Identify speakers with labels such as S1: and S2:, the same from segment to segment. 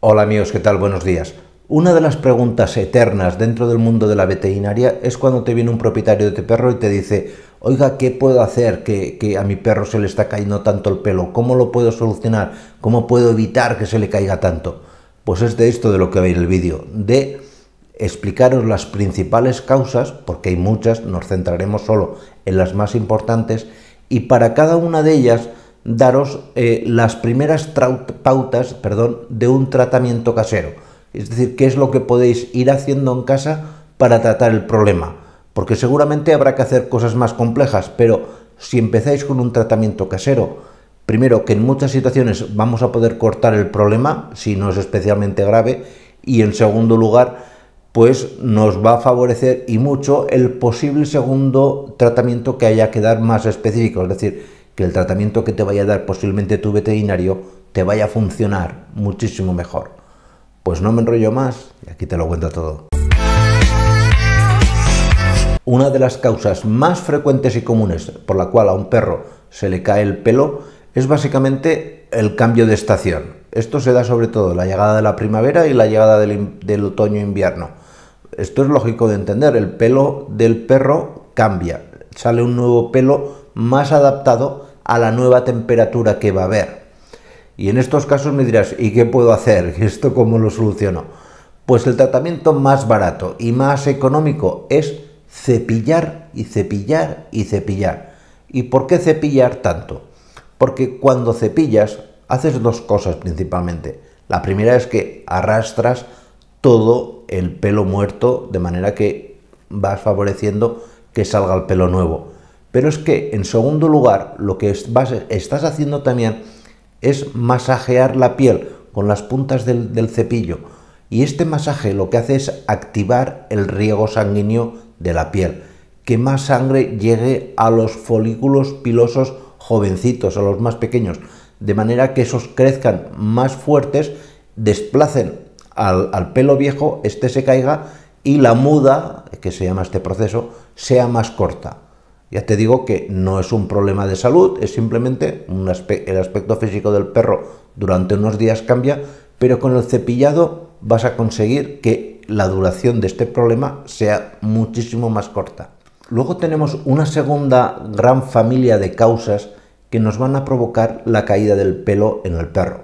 S1: Hola amigos, ¿qué tal? Buenos días. Una de las preguntas eternas dentro del mundo de la veterinaria es cuando te viene un propietario de tu perro y te dice, oiga, ¿qué puedo hacer que, a mi perro se le está cayendo tanto el pelo? ¿Cómo lo puedo solucionar? ¿Cómo puedo evitar que se le caiga tanto? Pues es de esto de lo que va a el vídeo, de explicaros las principales causas, porque hay muchas, nos centraremos solo en las más importantes, y para cada una de ellas daros eh, las primeras pautas perdón, de un tratamiento casero. Es decir, qué es lo que podéis ir haciendo en casa para tratar el problema. Porque seguramente habrá que hacer cosas más complejas, pero si empezáis con un tratamiento casero, primero que en muchas situaciones vamos a poder cortar el problema, si no es especialmente grave, y en segundo lugar, pues nos va a favorecer y mucho el posible segundo tratamiento que haya que dar más específico. Es decir, que el tratamiento que te vaya a dar posiblemente tu veterinario te vaya a funcionar muchísimo mejor. Pues no me enrollo más y aquí te lo cuento todo. Una de las causas más frecuentes y comunes por la cual a un perro se le cae el pelo es básicamente el cambio de estación. Esto se da sobre todo la llegada de la primavera y la llegada del, otoño-invierno. E Esto es lógico de entender, el pelo del perro cambia, sale un nuevo pelo más adaptado a la nueva temperatura que va a haber. Y en estos casos me dirás, ¿y qué puedo hacer? ¿Esto cómo lo soluciono? Pues el tratamiento más barato y más económico es cepillar y cepillar y cepillar. ¿Y por qué cepillar tanto? Porque cuando cepillas haces dos cosas principalmente. La primera es que arrastras todo el pelo muerto de manera que vas favoreciendo que salga el pelo nuevo. Pero es que, en segundo lugar, lo que estás haciendo también es masajear la piel con las puntas del, cepillo. Y este masaje lo que hace es activar el riego sanguíneo de la piel, que más sangre llegue a los folículos pilosos jovencitos, a los más pequeños, de manera que esos crezcan más fuertes, desplacen al pelo viejo, este se caiga y la muda, que se llama este proceso, sea más corta. Ya te digo que no es un problema de salud, es simplemente el aspecto físico del perro durante unos días cambia, pero con el cepillado vas a conseguir que la duración de este problema sea muchísimo más corta. Luego tenemos una segunda gran familia de causas que nos van a provocar la caída del pelo en el perro.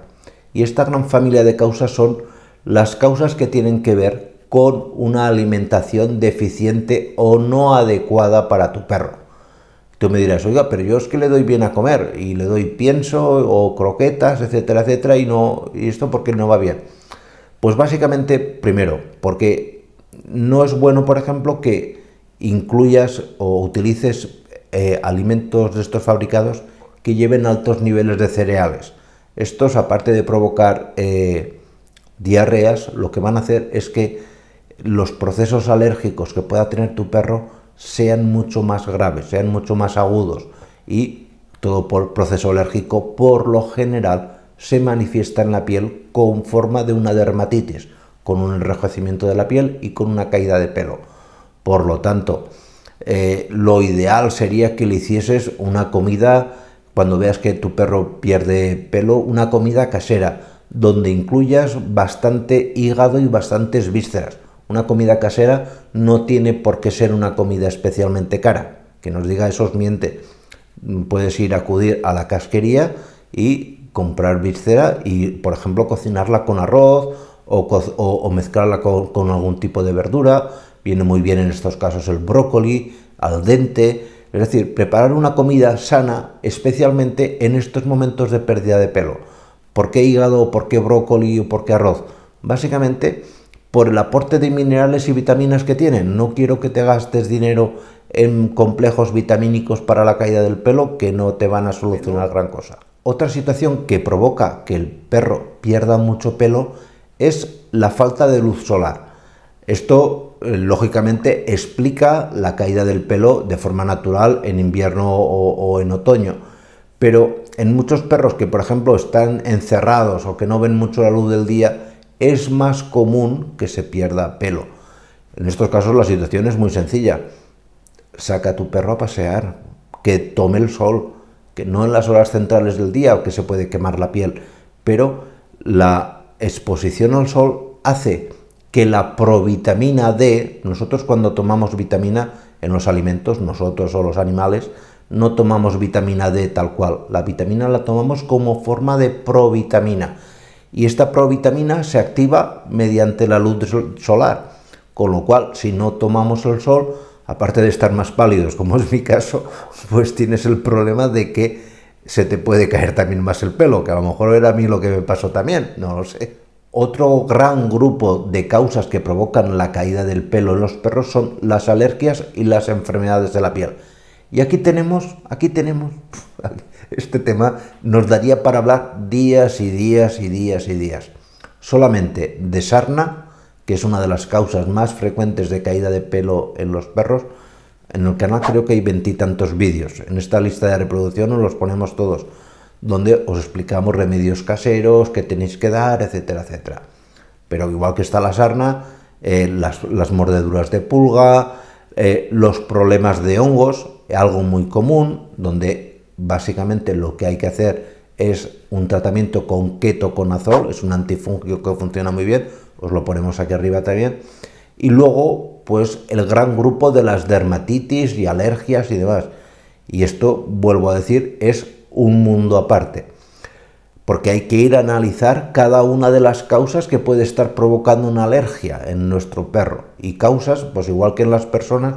S1: Y esta gran familia de causas son las causas que tienen que ver con una alimentación deficiente o no adecuada para tu perro. Tú me dirás, oiga, pero yo es que le doy bien a comer y le doy pienso o croquetas, etcétera, etcétera, y no y esto porque no va bien. Pues básicamente, primero, porque no es bueno, por ejemplo, que incluyas o utilices eh, alimentos de estos fabricados que lleven altos niveles de cereales. Estos, aparte de provocar eh, diarreas, lo que van a hacer es que los procesos alérgicos que pueda tener tu perro sean mucho más graves, sean mucho más agudos y todo por proceso alérgico por lo general se manifiesta en la piel con forma de una dermatitis, con un enrojecimiento de la piel y con una caída de pelo. Por lo tanto, eh, lo ideal sería que le hicieses una comida, cuando veas que tu perro pierde pelo, una comida casera, donde incluyas bastante hígado y bastantes vísceras una comida casera no tiene por qué ser una comida especialmente cara. Que nos diga eso os miente. Puedes ir a acudir a la casquería y comprar viscera y, por ejemplo, cocinarla con arroz o, mezclarla con, con algún tipo de verdura. Viene muy bien en estos casos el brócoli, al dente. Es decir, preparar una comida sana, especialmente en estos momentos de pérdida de pelo. ¿Por qué hígado? ¿Por qué brócoli? ¿Por qué arroz? Básicamente por el aporte de minerales y vitaminas que tienen. No quiero que te gastes dinero en complejos vitamínicos para la caída del pelo que no te van a solucionar gran cosa. Otra situación que provoca que el perro pierda mucho pelo es la falta de luz solar. Esto eh, lógicamente explica la caída del pelo de forma natural en invierno o, o en otoño. Pero en muchos perros que por ejemplo están encerrados o que no ven mucho la luz del día, es más común que se pierda pelo. En estos casos la situación es muy sencilla. Saca a tu perro a pasear, que tome el sol, que no en las horas centrales del día, que se puede quemar la piel, pero la exposición al sol hace que la provitamina D, nosotros cuando tomamos vitamina en los alimentos, nosotros o los animales, no tomamos vitamina D tal cual, la vitamina la tomamos como forma de provitamina y esta provitamina se activa mediante la luz solar, con lo cual si no tomamos el sol, aparte de estar más pálidos, como es mi caso, pues tienes el problema de que se te puede caer también más el pelo, que a lo mejor era a mí lo que me pasó también, no lo sé. Otro gran grupo de causas que provocan la caída del pelo en los perros son las alergias y las enfermedades de la piel. Y aquí tenemos, aquí tenemos, este tema nos daría para hablar días y días y días y días. Solamente de sarna, que es una de las causas más frecuentes de caída de pelo en los perros, en el canal creo que hay veintitantos vídeos. En esta lista de reproducción os los ponemos todos, donde os explicamos remedios caseros, qué tenéis que dar, etcétera, etcétera. Pero igual que está la sarna, eh, las, mordeduras de pulga, eh, los problemas de hongos, algo muy común, donde básicamente lo que hay que hacer es un tratamiento con ketoconazol, es un antifungio que funciona muy bien, os lo ponemos aquí arriba también. Y luego, pues el gran grupo de las dermatitis y alergias y demás. Y esto, vuelvo a decir, es un mundo aparte. Porque hay que ir a analizar cada una de las causas que puede estar provocando una alergia en nuestro perro. Y causas, pues igual que en las personas,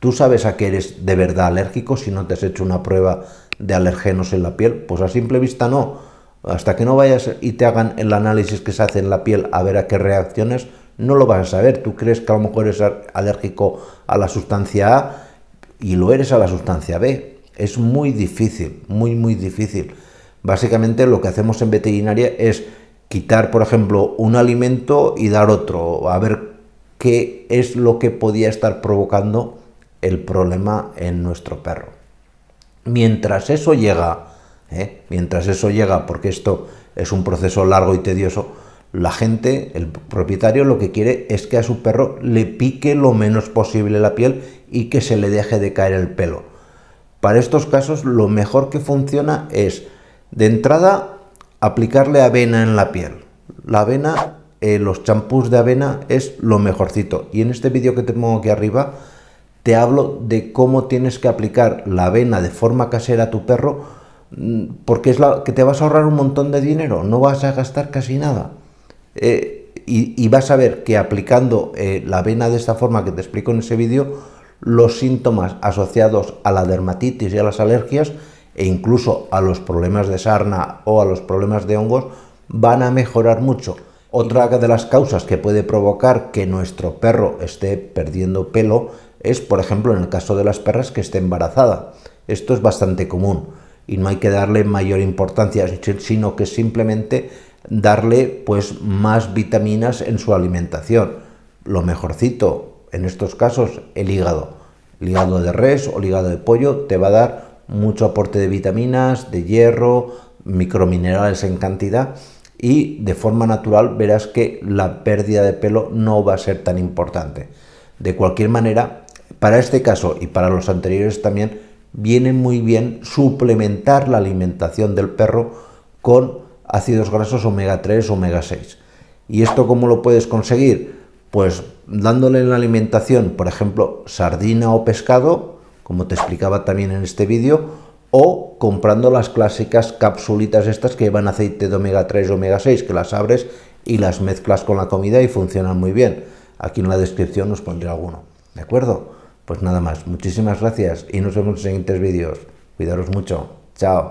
S1: ¿Tú sabes a qué eres de verdad alérgico si no te has hecho una prueba de alergenos en la piel? Pues a simple vista no. Hasta que no vayas y te hagan el análisis que se hace en la piel a ver a qué reacciones, no lo vas a saber. Tú crees que a lo mejor eres alérgico a la sustancia A y lo eres a la sustancia B. Es muy difícil, muy, muy difícil. Básicamente lo que hacemos en veterinaria es quitar, por ejemplo, un alimento y dar otro, a ver qué es lo que podía estar provocando el problema en nuestro perro. Mientras eso llega, ¿eh? mientras eso llega, porque esto es un proceso largo y tedioso, la gente, el propietario lo que quiere es que a su perro le pique lo menos posible la piel y que se le deje de caer el pelo. Para estos casos lo mejor que funciona es, de entrada, aplicarle avena en la piel. La avena, eh, los champús de avena es lo mejorcito. Y en este vídeo que tengo aquí arriba, te hablo de cómo tienes que aplicar la avena de forma casera a tu perro, mm, porque es la que te vas a ahorrar un montón de dinero, no vas a gastar casi nada. Eh, y, vas a ver que aplicando eh, la avena de esta forma que te explico en ese vídeo, los síntomas asociados a la dermatitis y a las alergias, e incluso a los problemas de sarna o a los problemas de hongos, van a mejorar mucho. Otra de las causas que puede provocar que nuestro perro esté perdiendo pelo es, por ejemplo, en el caso de las perras que esté embarazada. Esto es bastante común y no hay que darle mayor importancia, sino que simplemente darle pues más vitaminas en su alimentación. Lo mejorcito en estos casos el hígado. El hígado de res o hígado de pollo te va a dar mucho aporte de vitaminas, de hierro, microminerales en cantidad y de forma natural verás que la pérdida de pelo no va a ser tan importante. De cualquier manera, para este caso y para los anteriores también viene muy bien suplementar la alimentación del perro con ácidos grasos omega 3, omega 6. ¿Y esto cómo lo puedes conseguir? Pues dándole en la alimentación, por ejemplo, sardina o pescado, como te explicaba también en este vídeo, o comprando las clásicas capsulitas estas que llevan aceite de omega 3 o omega 6, que las abres y las mezclas con la comida y funcionan muy bien. Aquí en la descripción os pondré alguno. ¿De acuerdo? Pues nada más, muchísimas gracias y nos vemos en siguientes vídeos. Cuidaros mucho. Chao.